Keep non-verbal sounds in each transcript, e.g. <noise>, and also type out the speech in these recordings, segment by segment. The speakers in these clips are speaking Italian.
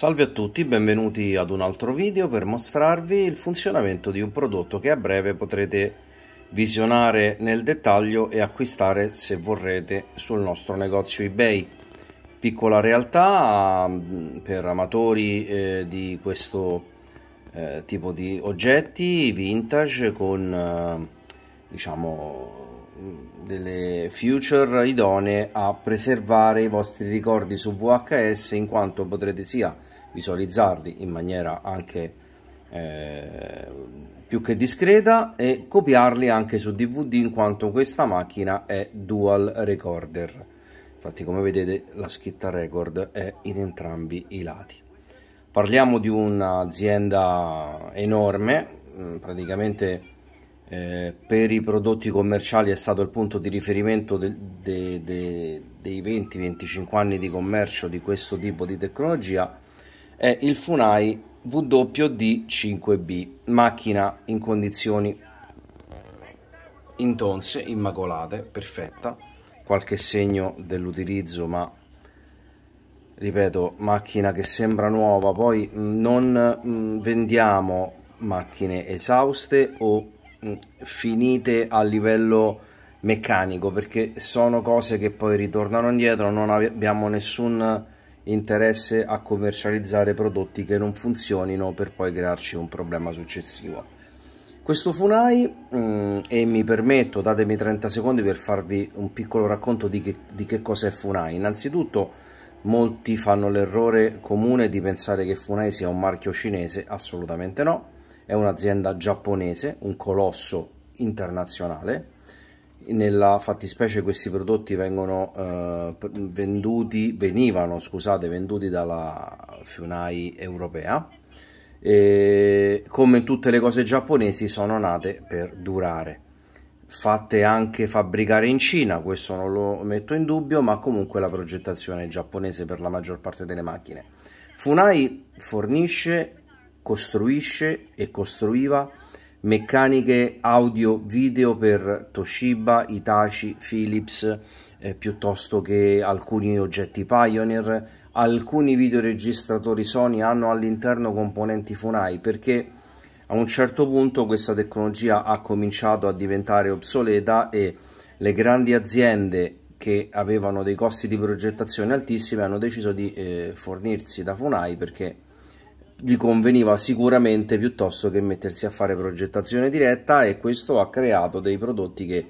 Salve a tutti, benvenuti ad un altro video per mostrarvi il funzionamento di un prodotto che a breve potrete visionare nel dettaglio e acquistare se vorrete sul nostro negozio ebay. Piccola realtà mm, per amatori eh, di questo eh, tipo di oggetti vintage con eh, diciamo delle future idonee a preservare i vostri ricordi su VHS in quanto potrete sia visualizzarli in maniera anche eh, più che discreta e copiarli anche su DVD in quanto questa macchina è dual recorder infatti come vedete la scritta record è in entrambi i lati parliamo di un'azienda enorme mm, praticamente eh, per i prodotti commerciali è stato il punto di riferimento de, de, de, dei 20-25 anni di commercio di questo tipo di tecnologia è il Funai WD5B, macchina in condizioni intonse, immacolate, perfetta, qualche segno dell'utilizzo ma ripeto macchina che sembra nuova poi mm, non mm, vendiamo macchine esauste o finite a livello meccanico perché sono cose che poi ritornano indietro non abbiamo nessun interesse a commercializzare prodotti che non funzionino per poi crearci un problema successivo questo Funai e mi permetto datemi 30 secondi per farvi un piccolo racconto di che, di che cos'è Funai innanzitutto molti fanno l'errore comune di pensare che Funai sia un marchio cinese assolutamente no è un'azienda giapponese, un colosso internazionale. Nella fattispecie questi prodotti vengono eh, venduti, venivano scusate, venduti dalla Funai europea e come tutte le cose giapponesi sono nate per durare fatte anche fabbricare in Cina, questo non lo metto in dubbio, ma comunque la progettazione è giapponese per la maggior parte delle macchine. Funai fornisce costruisce e costruiva meccaniche audio video per Toshiba, Hitachi, Philips eh, piuttosto che alcuni oggetti Pioneer alcuni videoregistratori Sony hanno all'interno componenti Funai perché a un certo punto questa tecnologia ha cominciato a diventare obsoleta e le grandi aziende che avevano dei costi di progettazione altissimi hanno deciso di eh, fornirsi da Funai perché gli conveniva sicuramente piuttosto che mettersi a fare progettazione diretta e questo ha creato dei prodotti che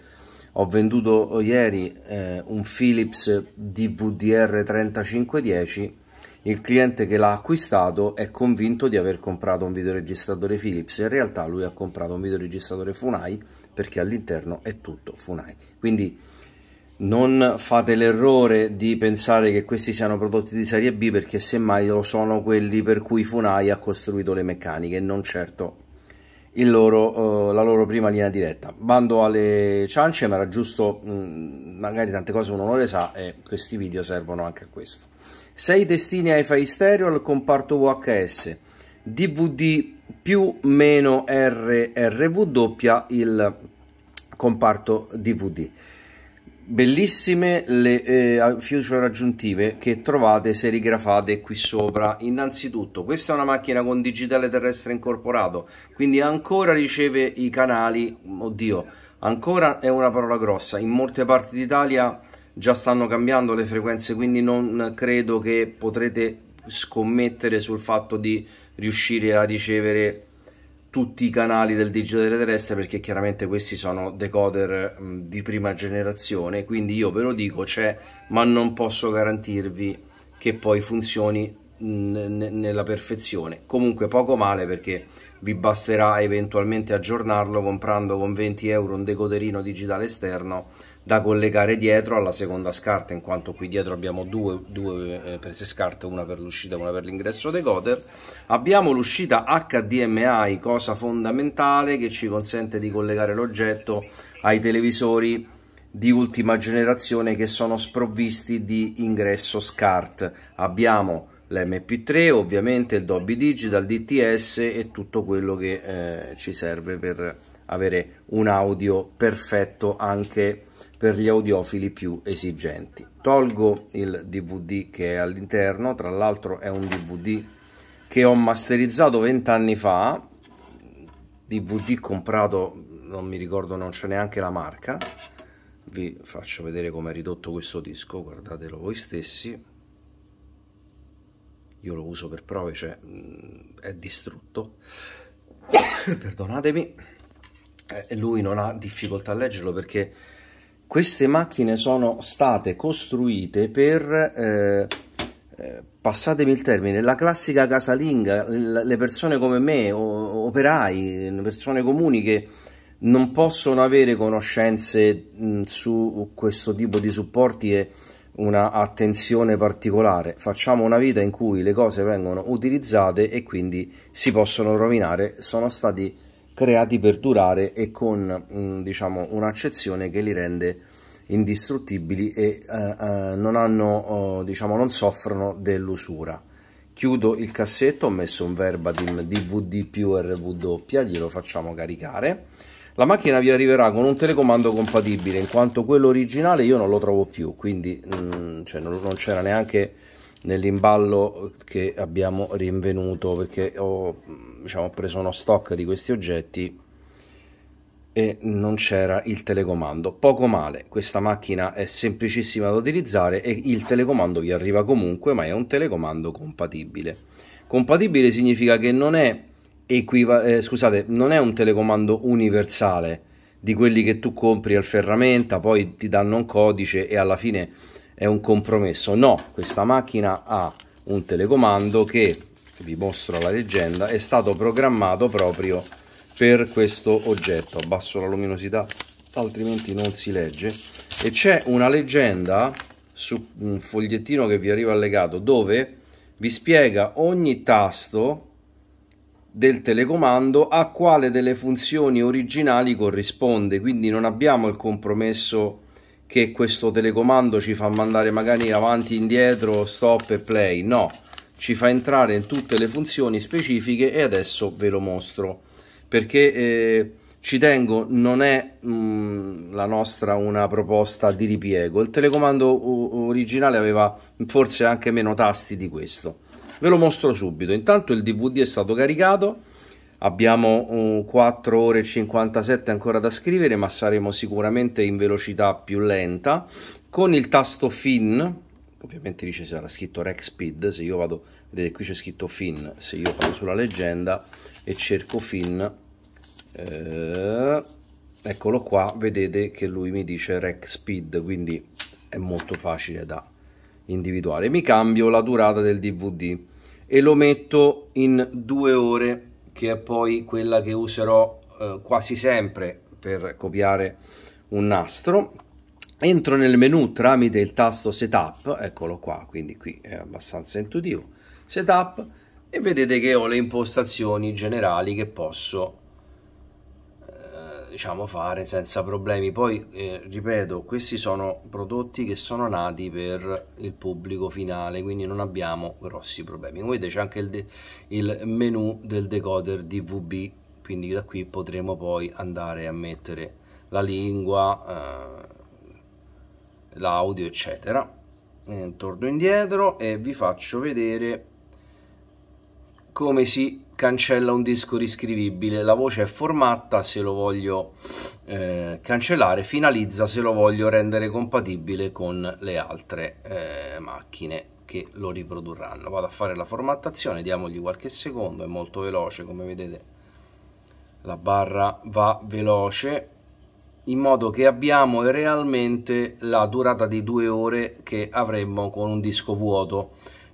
ho venduto ieri eh, un Philips DVDR 3510 il cliente che l'ha acquistato è convinto di aver comprato un videoregistratore Philips in realtà lui ha comprato un videoregistratore Funai perché all'interno è tutto Funai quindi non fate l'errore di pensare che questi siano prodotti di serie B perché semmai lo sono quelli per cui Funai ha costruito le meccaniche non certo loro, eh, la loro prima linea diretta bando alle ciance ma era giusto mh, mm, magari tante cose uno non le sa e questi video servono anche a questo 6 destini ai fai stereo al comparto VHS DVD più meno RRVW il comparto DVD bellissime le eh, future aggiuntive che trovate serigrafate qui sopra innanzitutto questa è una macchina con digitale terrestre incorporato quindi ancora riceve i canali oddio ancora è una parola grossa in molte parti d'italia già stanno cambiando le frequenze quindi non credo che potrete scommettere sul fatto di riuscire a ricevere tutti i canali del digitale terrestre perché chiaramente questi sono decoder di prima generazione quindi io ve lo dico c'è ma non posso garantirvi che poi funzioni nella perfezione comunque poco male perché vi basterà eventualmente aggiornarlo comprando con 20 euro un decoderino digitale esterno da collegare dietro alla seconda scarta in quanto qui dietro abbiamo due, due eh, prese scarte una per l'uscita e una per l'ingresso decoder abbiamo l'uscita HDMI cosa fondamentale che ci consente di collegare l'oggetto ai televisori di ultima generazione che sono sprovvisti di ingresso SCART. Abbiamo l'MP3, ovviamente il Dolby Digital, DTS e tutto quello che eh, ci serve per avere un audio perfetto anche per gli audiofili più esigenti. Tolgo il DVD che è all'interno, tra l'altro è un DVD che ho masterizzato vent'anni fa, DVD comprato, non mi ricordo, non c'è neanche la marca, vi faccio vedere come è ridotto questo disco, guardatelo voi stessi, io lo uso per prove, cioè mm, è distrutto, <coughs> perdonatemi, eh, lui non ha difficoltà a leggerlo perché queste macchine sono state costruite per, eh, eh passatemi il termine, la classica casalinga, le persone come me, operai, persone comuni che non possono avere conoscenze su questo tipo di supporti e una attenzione particolare. Facciamo una vita in cui le cose vengono utilizzate e quindi si possono rovinare. Sono stati creati per durare e con mm, diciamo un'accezione che li rende indistruttibili e eh, eh non hanno eh, diciamo non soffrono dell'usura chiudo il cassetto ho messo un verbatim dvd più rw glielo facciamo caricare la macchina vi arriverà con un telecomando compatibile in quanto quello originale io non lo trovo più quindi mh, mm, cioè non c'era neanche nell'imballo che abbiamo rinvenuto perché ho diciamo, preso uno stock di questi oggetti e non c'era il telecomando poco male questa macchina è semplicissima da utilizzare e il telecomando vi arriva comunque ma è un telecomando compatibile compatibile significa che non è eh, scusate non è un telecomando universale di quelli che tu compri al ferramenta poi ti danno un codice e alla fine è un compromesso no questa macchina ha un telecomando che vi mostro la leggenda è stato programmato proprio per questo oggetto abbasso la luminosità altrimenti non si legge e c'è una leggenda su un fogliettino che vi arriva allegato dove vi spiega ogni tasto del telecomando a quale delle funzioni originali corrisponde quindi non abbiamo il compromesso che questo telecomando ci fa mandare magari avanti, indietro, stop e play, no, ci fa entrare in tutte le funzioni specifiche e adesso ve lo mostro, perché eh, ci tengo, non è mh, mm, la nostra una proposta di ripiego, il telecomando originale aveva forse anche meno tasti di questo, ve lo mostro subito, intanto il DVD è stato caricato, Abbiamo 4 uh, ore e 57 ancora da scrivere, ma saremo sicuramente in velocità più lenta. Con il tasto Fin, ovviamente lì ci sarà scritto Rec Speed, se io vado, vedete qui c'è scritto Fin, se io vado sulla leggenda e cerco Fin, eh, eccolo qua, vedete che lui mi dice Rec Speed, quindi è molto facile da individuare. Mi cambio la durata del DVD e lo metto in 2 ore che è poi quella che userò eh, quasi sempre per copiare un nastro entro nel menu tramite il tasto setup eccolo qua quindi qui è abbastanza intuitivo setup e vedete che ho le impostazioni generali che posso diciamo fare senza problemi poi eh, ripeto questi sono prodotti che sono nati per il pubblico finale quindi non abbiamo grossi problemi come vedete c'è anche il, il menu del decoder dvb quindi da qui potremo poi andare a mettere la lingua eh, l'audio eccetera e torno indietro e vi faccio vedere come si cancella un disco riscrivibile, la voce è formatta se lo voglio eh, cancellare, finalizza se lo voglio rendere compatibile con le altre eh, macchine che lo riprodurranno. Vado a fare la formattazione, diamogli qualche secondo, è molto veloce come vedete la barra va veloce in modo che abbiamo realmente la durata di due ore che avremmo con un disco vuoto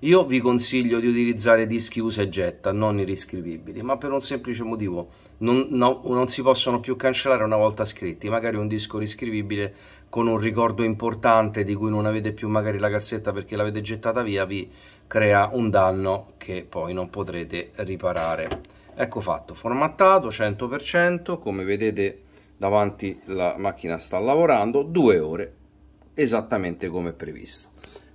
io vi consiglio di utilizzare dischi usa e getta, non riscrivibili, ma per un semplice motivo, non, no, non si possono più cancellare una volta scritti, magari un disco riscrivibile con un ricordo importante di cui non avete più magari la cassetta perché l'avete gettata via, vi crea un danno che poi non potrete riparare. Ecco fatto, formattato 100%, come vedete davanti la macchina sta lavorando, due ore, esattamente come previsto.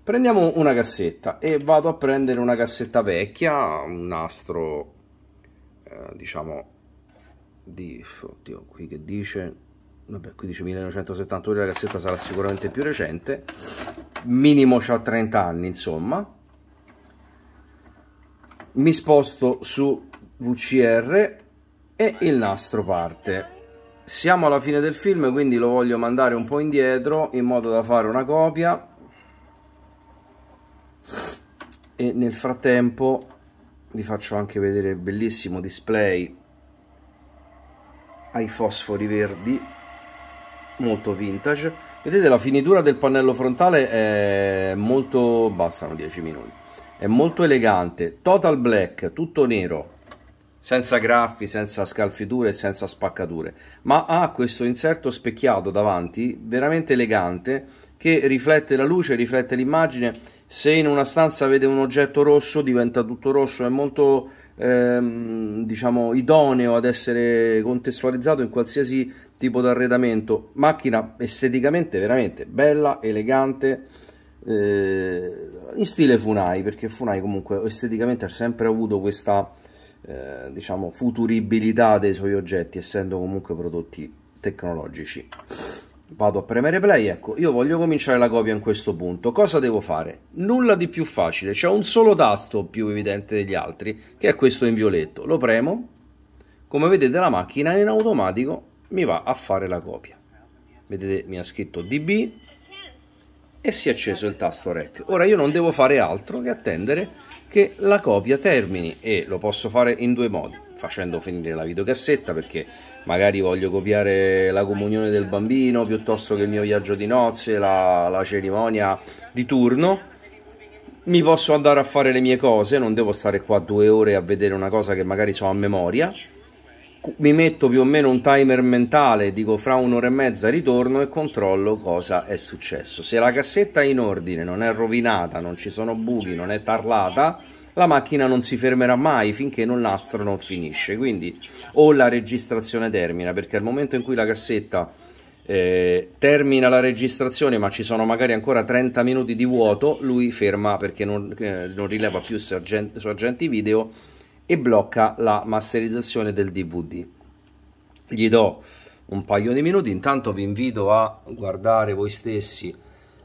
Prendiamo una cassetta e vado a prendere una cassetta vecchia, un nastro, eh, diciamo, di... Oddio, qui che dice... Vabbè, qui dice 1970, la cassetta sarà sicuramente più recente. Minimo c'ha 30 anni, insomma. Mi sposto su VCR e il nastro parte siamo alla fine del film quindi lo voglio mandare un po' indietro in modo da fare una copia e nel frattempo vi faccio anche vedere il bellissimo display ai fosfori verdi molto vintage vedete la finitura del pannello frontale è molto bastano 10 minuti è molto elegante total black tutto nero senza graffi, senza scalfiture senza spaccature, ma ha questo inserto specchiato davanti, veramente elegante, che riflette la luce, riflette l'immagine se in una stanza vede un oggetto rosso diventa tutto rosso, è molto ehm, diciamo idoneo ad essere contestualizzato in qualsiasi tipo di arredamento. Macchina esteticamente veramente bella, elegante, eh, in stile Funai, perché Funai comunque esteticamente ha sempre avuto questa eh, diciamo futuribilità dei suoi oggetti, essendo comunque prodotti tecnologici vado a premere play, ecco, io voglio cominciare la copia in questo punto, cosa devo fare? Nulla di più facile, c'è un solo tasto più evidente degli altri, che è questo in violetto, lo premo, come vedete la macchina in automatico mi va a fare la copia, vedete mi ha scritto DB e si è acceso il tasto REC, ora io non devo fare altro che attendere che la copia termini e lo posso fare in due modi, facendo finire la videocassetta perché magari voglio copiare la comunione del bambino piuttosto che il mio viaggio di nozze, la, la cerimonia di turno mi posso andare a fare le mie cose, non devo stare qua due ore a vedere una cosa che magari so a memoria. Mi metto più o meno un timer mentale, dico fra un'ora e mezza ritorno e controllo cosa è successo. Se la cassetta è in ordine, non è rovinata, non ci sono buchi, non è tarlata, la macchina non si fermerà mai finché non l'astro non finisce, quindi o la registrazione termina, perché al momento in cui la cassetta eh, termina la registrazione ma ci sono magari ancora 30 minuti di vuoto, lui ferma perché non, eh, non rileva più su agenti video e blocca la masterizzazione del DVD. Gli do un paio di minuti, intanto vi invito a guardare voi stessi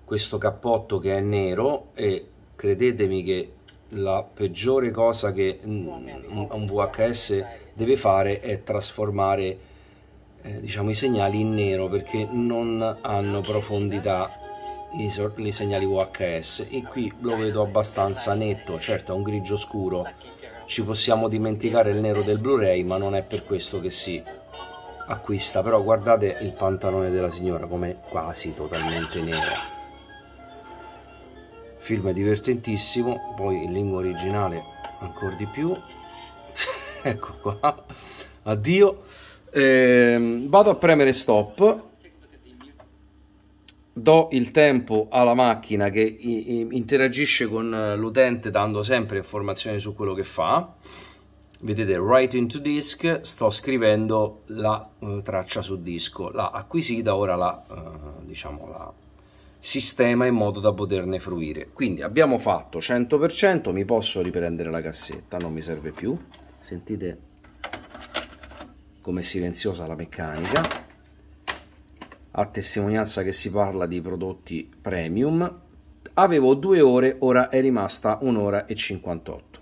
questo cappotto che è nero e credetemi che la peggiore cosa che un VHS deve fare è trasformare eh, diciamo, i segnali in nero perché non hanno profondità i, i segnali VHS e qui lo vedo abbastanza netto, certo è un grigio scuro, ci possiamo dimenticare il nero del Blu-ray ma non è per questo che si acquista, però guardate il pantalone della signora come quasi totalmente nero film divertentissimo poi in lingua originale ancora di più <laughs> ecco qua addio ehm, vado a premere stop do il tempo alla macchina che interagisce con eh, l'utente dando sempre informazioni su quello che fa vedete writing to disk sto scrivendo la uh, traccia su disco l'ha acquisita ora la uh, diciamo la sistema in modo da poterne fruire. Quindi abbiamo fatto 100%, mi posso riprendere la cassetta, non mi serve più. Sentite come silenziosa la meccanica. A testimonianza che si parla di prodotti premium. Avevo due ore, ora è rimasta un'ora e 58.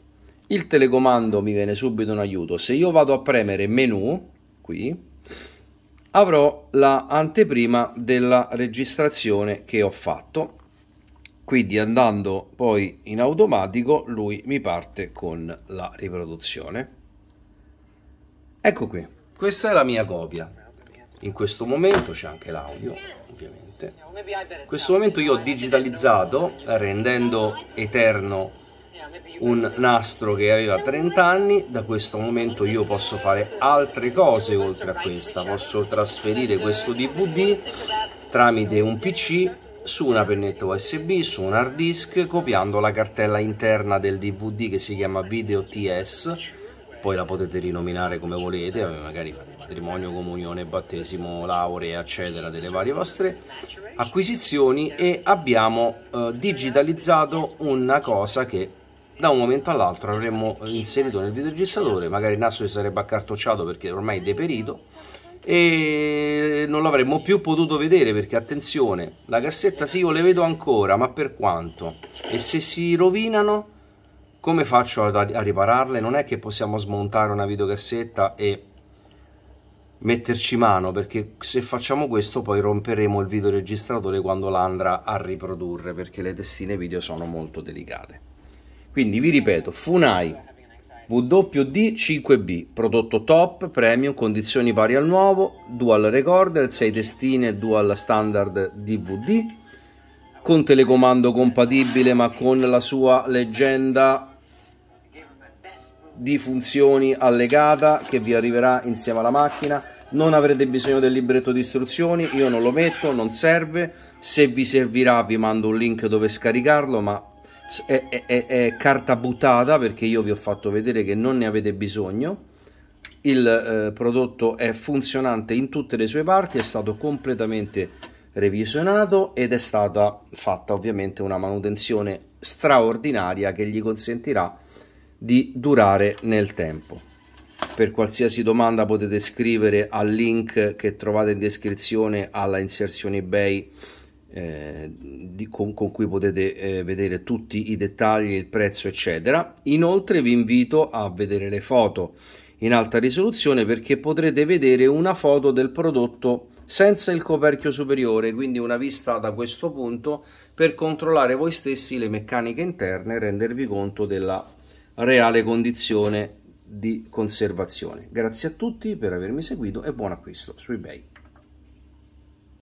Il telecomando mi viene subito in aiuto. Se io vado a premere menu, qui, avrò la anteprima della registrazione che ho fatto quindi andando poi in automatico lui mi parte con la riproduzione ecco qui questa è la mia copia in questo momento c'è anche l'audio ovviamente in questo momento io ho digitalizzato rendendo eterno un nastro che aveva 30 anni, da questo momento io posso fare altre cose oltre a questa, posso trasferire questo DVD tramite un PC su una pennetta USB, su un hard disk, copiando la cartella interna del DVD che si chiama Video TS, poi la potete rinominare come volete, eh, magari fate patrimonio, comunione, battesimo, laurea, eccetera, delle varie vostre acquisizioni e abbiamo eh, digitalizzato una cosa che da un momento all'altro avremmo inserito nel videoregistratore, magari il nastro si sarebbe accartocciato perché ormai è deperito e non l'avremmo più potuto vedere perché attenzione, la cassetta sì io le vedo ancora, ma per quanto? E se si rovinano come faccio a, a ripararle? Non è che possiamo smontare una videocassetta e metterci mano perché se facciamo questo poi romperemo il videoregistratore quando la andrà a riprodurre perché le testine video sono molto delicate quindi vi ripeto, Funai WD5B, prodotto top, premium, condizioni pari al nuovo, dual recorder, 6 testine, dual standard DVD, con telecomando compatibile ma con la sua leggenda di funzioni allegata che vi arriverà insieme alla macchina. Non avrete bisogno del libretto di istruzioni, io non lo metto, non serve. Se vi servirà vi mando un link dove scaricarlo, ma è, è, è, carta buttata perché io vi ho fatto vedere che non ne avete bisogno il eh, prodotto è funzionante in tutte le sue parti è stato completamente revisionato ed è stata fatta ovviamente una manutenzione straordinaria che gli consentirà di durare nel tempo per qualsiasi domanda potete scrivere al link che trovate in descrizione alla inserzione ebay eh, di, con, con, cui potete eh, vedere tutti i dettagli, il prezzo, eccetera. Inoltre vi invito a vedere le foto in alta risoluzione perché potrete vedere una foto del prodotto senza il coperchio superiore, quindi una vista da questo punto per controllare voi stessi le meccaniche interne e rendervi conto della reale condizione di conservazione. Grazie a tutti per avermi seguito e buon acquisto su eBay.